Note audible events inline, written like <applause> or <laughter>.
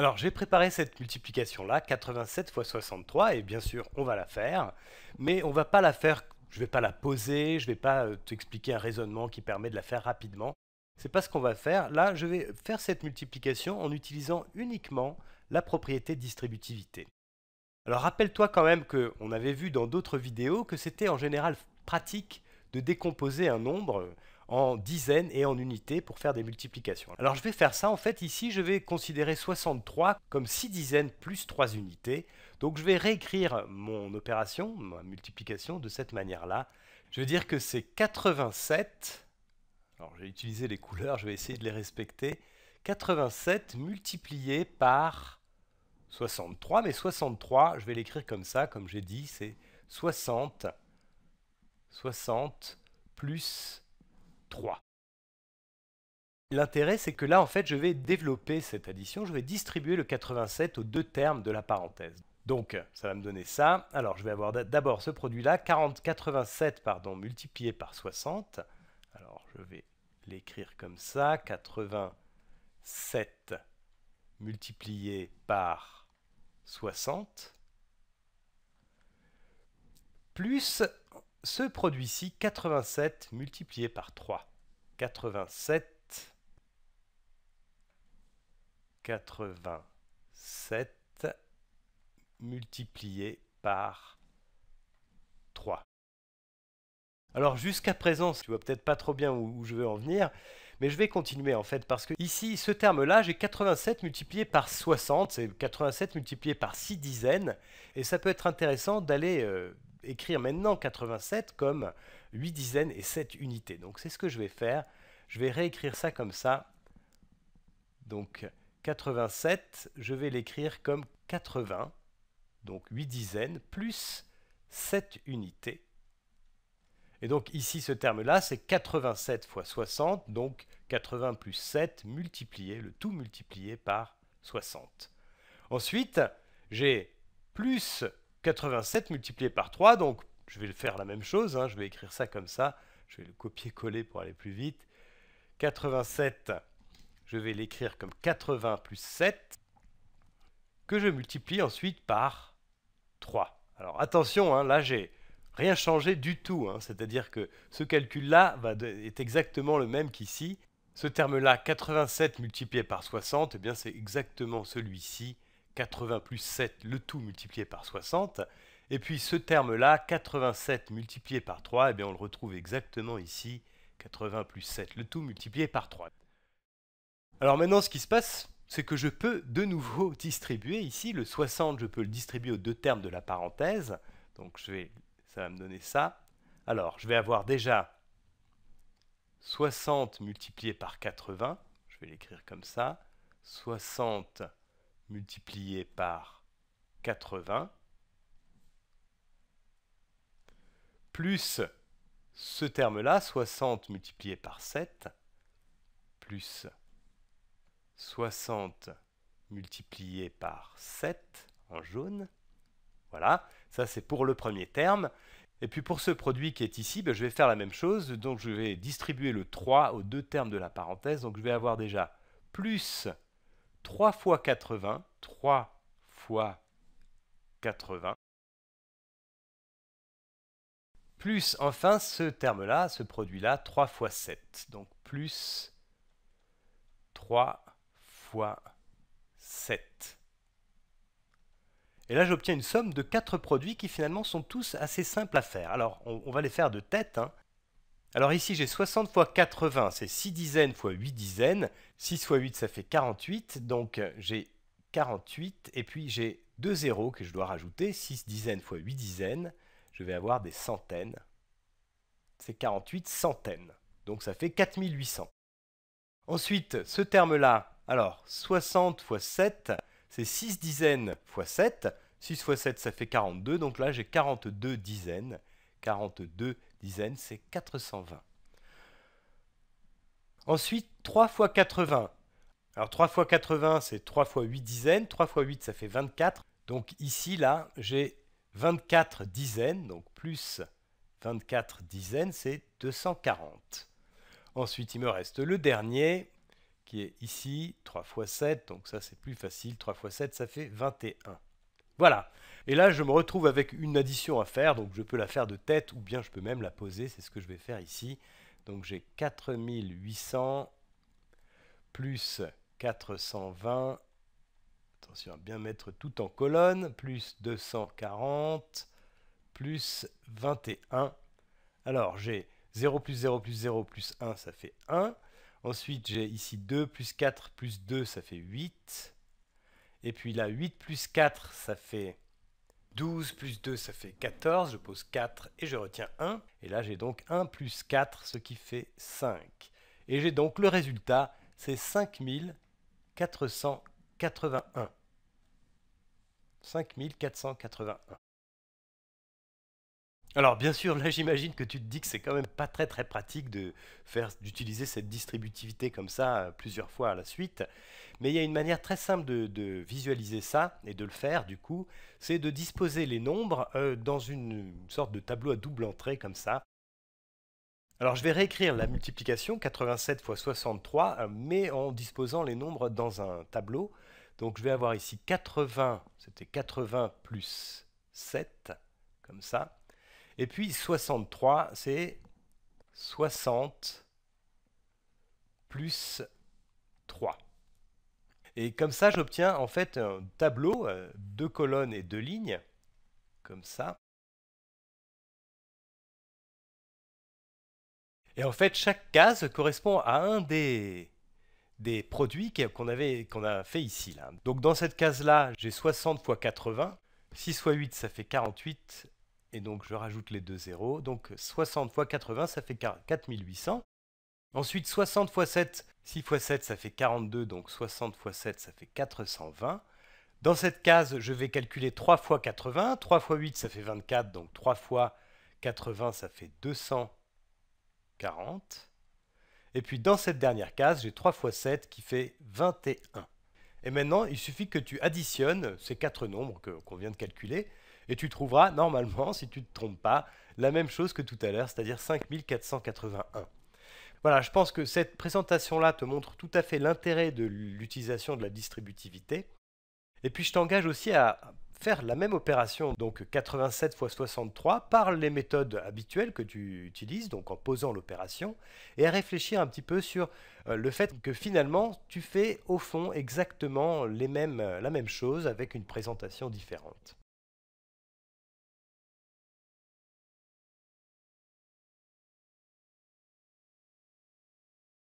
Alors j'ai préparé cette multiplication-là, 87 fois 63, et bien sûr on va la faire, mais on va pas la faire, je vais pas la poser, je ne vais pas euh, t'expliquer un raisonnement qui permet de la faire rapidement. C'est pas ce qu'on va faire. Là, je vais faire cette multiplication en utilisant uniquement la propriété distributivité. Alors rappelle-toi quand même qu'on avait vu dans d'autres vidéos que c'était en général pratique de décomposer un nombre en dizaines et en unités pour faire des multiplications. Alors je vais faire ça en fait ici, je vais considérer 63 comme 6 dizaines plus 3 unités. Donc je vais réécrire mon opération, ma multiplication de cette manière-là. Je vais dire que c'est 87, alors j'ai utilisé les couleurs, je vais essayer de les respecter, 87 multiplié par 63, mais 63, je vais l'écrire comme ça, comme j'ai dit, c'est 60, 60 plus 3. L'intérêt, c'est que là, en fait, je vais développer cette addition, je vais distribuer le 87 aux deux termes de la parenthèse. Donc, ça va me donner ça. Alors, je vais avoir d'abord ce produit-là, 87 pardon, multiplié par 60. Alors, je vais l'écrire comme ça, 87 multiplié par 60, plus ce produit-ci, 87 multiplié par 3. 87, 87 multiplié par 3. Alors jusqu'à présent, tu vois peut-être pas trop bien où, je veux en venir, mais je vais continuer en fait parce que ici, ce terme-là, j'ai 87 multiplié par 60, c'est 87 multiplié par 6 dizaines, et ça peut être intéressant d'aller euh, écrire maintenant 87 comme 8 dizaines et 7 unités. Donc c'est ce que je vais faire. Je vais réécrire ça comme ça. Donc 87, je vais l'écrire comme 80, donc 8 dizaines, plus 7 unités. Et donc ici, ce terme-là, c'est 87 fois 60, donc 80 plus 7 multiplié, le tout multiplié par 60. Ensuite, j'ai plus 87 multiplié par 3, donc je vais le faire la même chose, hein, je vais écrire ça comme ça, je vais le copier-coller pour aller plus vite. 87, je vais l'écrire comme 80 plus 7, que je multiplie ensuite par 3. Alors attention, hein, là j'ai rien changé du tout, hein, c'est-à-dire que ce calcul-là est exactement le même qu'ici. Ce terme-là, 87 multiplié par 60, eh bien c'est exactement celui-ci, 80 plus 7, le tout multiplié par 60. Et puis ce terme-là, 87 multiplié par 3, et eh bien on le retrouve exactement ici, 80 plus 7, le tout multiplié par 3. Alors maintenant, ce qui se passe, c'est que je peux de nouveau <laughs> distribuer ici, le 60, je peux le distribuer aux deux termes de la parenthèse, donc je vais, ça va me donner ça. Alors, je vais avoir déjà 60 multiplié par 80, je vais l'écrire comme ça, 60 multiplié par 80, plus ce terme-là, 60 multiplié par 7, plus 60 multiplié par 7 en jaune. Voilà, ça c'est pour le premier terme. Et puis pour ce produit qui est ici, ben, je vais faire la même chose. Donc je vais distribuer le 3 aux deux termes de la parenthèse. Donc je vais avoir déjà plus 3 fois 80, 3 fois 80 plus enfin ce terme-là, ce produit-là, 3 fois 7. Donc plus 3 fois 7. Et là, j'obtiens une somme de 4 produits qui finalement sont tous assez simples à faire. Alors, on, va les faire de tête. Hein. Alors ici, j'ai 60 x 80, c'est 6 dizaines fois 8 dizaines. 6 x 8, ça fait 48. Donc, j'ai 48. Et puis, j'ai 2 zéros que je dois rajouter, 6 dizaines fois 8 dizaines vais avoir des centaines. C'est 48 centaines. Donc ça fait 4800. Ensuite, ce terme-là, alors 60 x 7, c'est 6 dizaines x 7. 6 x 7, ça fait 42. Donc là, j'ai 42 dizaines. 42 dizaines, c'est 420. Ensuite, 3 x 80. Alors 3 x 80, c'est 3 x 8 dizaines. 3 x 8, ça fait 24. Donc ici, là, j'ai 24 dizaines, donc plus 24 dizaines, c'est 240. Ensuite, il me reste le dernier, qui est ici, 3 x 7, donc ça c'est plus facile, 3 fois 7 ça fait 21. Voilà, et là je me retrouve avec une addition à faire, donc je peux la faire de tête ou bien je peux même la poser, c'est ce que je vais faire ici. Donc j'ai 4800 plus 420 Attention à bien mettre tout en colonne. Plus 240, plus 21. Alors j'ai 0 plus 0 plus 0 plus 1, ça fait 1. Ensuite j'ai ici 2 plus 4 plus 2, ça fait 8. Et puis là 8 plus 4, ça fait 12 plus 2, ça fait 14. Je pose 4 et je retiens 1. Et là j'ai donc 1 plus 4, ce qui fait 5. Et j'ai donc le résultat, c'est 5400. 5481. Alors bien sûr, là j'imagine que tu te dis que c'est quand même pas très très pratique de faire d'utiliser cette distributivité comme ça euh, plusieurs fois à la suite, mais il y a une manière très simple de, visualiser ça et de le faire du coup, c'est de disposer les nombres euh, dans une sorte de tableau à double entrée comme ça, alors je vais réécrire la multiplication 87 fois 63, euh, mais en disposant les nombres dans un tableau. Donc je vais avoir ici 80, c'était 80 plus 7, comme ça. Et puis 63, c'est 60 plus 3. Et comme ça, j'obtiens en fait un tableau, euh, deux colonnes et deux lignes, comme ça. Et en fait, chaque case correspond à un des, produits qu'on a fait ici. Là. Donc dans cette case-là, j'ai 60 x 80. 6 x 8, ça fait 48. Et donc je rajoute les deux zéros. Donc 60 x 80, ça fait 4800. Ensuite, 60 x 7, 6 x 7, ça fait 42. Donc 60 x 7, ça fait 420. Dans cette case, je vais calculer 3 x 80. 3 x 8, ça fait 24. Donc 3 x 80, ça fait 200. 40. Et puis dans cette dernière case, j'ai 3 fois 7 qui fait 21. Et maintenant, il suffit que tu additionnes ces quatre nombres qu'on vient de calculer, et tu trouveras normalement, si tu ne te trompes pas, la même chose que tout à l'heure, c'est-à-dire 5481. Voilà, je pense que cette présentation-là te montre tout à fait l'intérêt de l'utilisation de la distributivité. Et puis je t'engage aussi à faire la même opération, donc 87 x 63, par les méthodes habituelles que tu utilises, donc en posant l'opération, et à réfléchir un petit peu sur euh, le fait que finalement tu fais au fond exactement euh, la même chose avec une présentation différente.